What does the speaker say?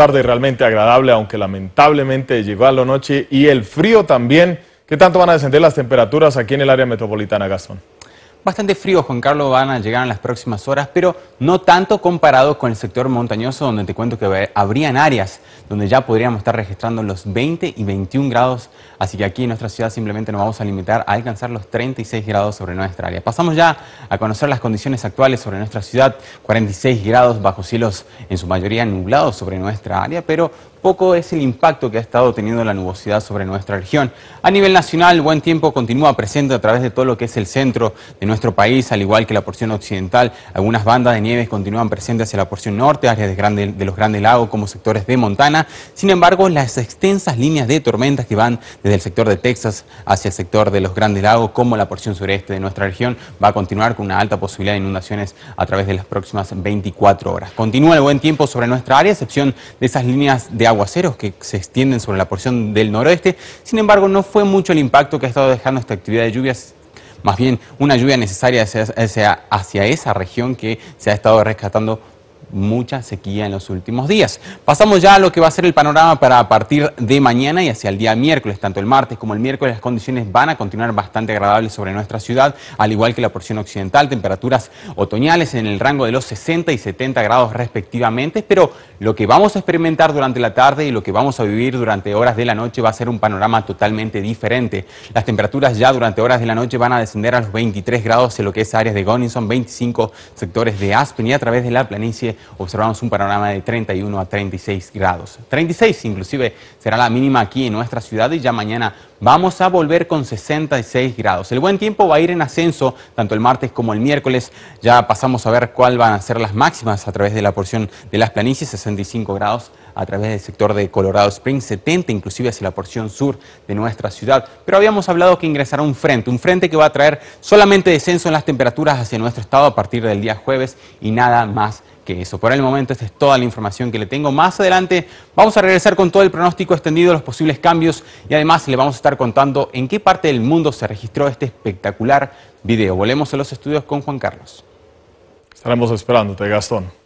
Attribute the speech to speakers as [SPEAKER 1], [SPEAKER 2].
[SPEAKER 1] tarde realmente agradable, aunque lamentablemente llegó a la noche y el frío también. ¿Qué tanto van a descender las temperaturas aquí en el área metropolitana, Gastón? Bastante frío, Juan Carlos, van a llegar en las próximas horas, pero no tanto comparado con el sector montañoso, donde te cuento que habrían áreas donde ya podríamos estar registrando los 20 y 21 grados. Así que aquí en nuestra ciudad simplemente nos vamos a limitar a alcanzar los 36 grados sobre nuestra área. Pasamos ya a conocer las condiciones actuales sobre nuestra ciudad. 46 grados bajo cielos en su mayoría nublados sobre nuestra área, pero poco es el impacto que ha estado teniendo la nubosidad sobre nuestra región. A nivel nacional, buen tiempo continúa presente a través de todo lo que es el centro de nuestro país, al igual que la porción occidental. Algunas bandas de nieves continúan presentes hacia la porción norte, áreas de, de los grandes lagos como sectores de Montana. Sin embargo, las extensas líneas de tormentas que van desde el sector de Texas hacia el sector de los grandes lagos, como la porción sureste de nuestra región, va a continuar con una alta posibilidad de inundaciones a través de las próximas 24 horas. Continúa el buen tiempo sobre nuestra área, excepción de esas líneas de aguaceros que se extienden sobre la porción del noroeste. Sin embargo, no fue mucho el impacto que ha estado dejando esta actividad de lluvias más bien una lluvia necesaria hacia, esa región que se ha estado rescatando mucha sequía en los últimos días. Pasamos ya a lo que va a ser el panorama para a partir de mañana y hacia el día miércoles, tanto el martes como el miércoles las condiciones van a continuar bastante agradables sobre nuestra ciudad, al igual que la porción occidental, temperaturas otoñales en el rango de los 60 y 70 grados respectivamente, pero lo que vamos a experimentar durante la tarde y lo que vamos a vivir durante horas de la noche va a ser un panorama totalmente diferente. Las temperaturas ya durante horas de la noche van a descender a los 23 grados en lo que es áreas de Goninson, 25 sectores de Aspen y a través de la planicie observamos un panorama de 31 a 36 grados. 36 inclusive será la mínima aquí en nuestra ciudad y ya mañana vamos a volver con 66 grados. El buen tiempo va a ir en ascenso tanto el martes como el miércoles. Ya pasamos a ver cuál van a ser las máximas a través de la porción de las planicies, 65 grados a través del sector de Colorado Springs, 70 inclusive hacia la porción sur de nuestra ciudad. Pero habíamos hablado que ingresará un frente, un frente que va a traer solamente descenso en las temperaturas hacia nuestro estado a partir del día jueves y nada más por el momento esta es toda la información que le tengo. Más adelante vamos a regresar con todo el pronóstico extendido, los posibles cambios y además le vamos a estar contando en qué parte del mundo se registró este espectacular video. Volvemos a los estudios con Juan Carlos. Estaremos esperándote, Gastón.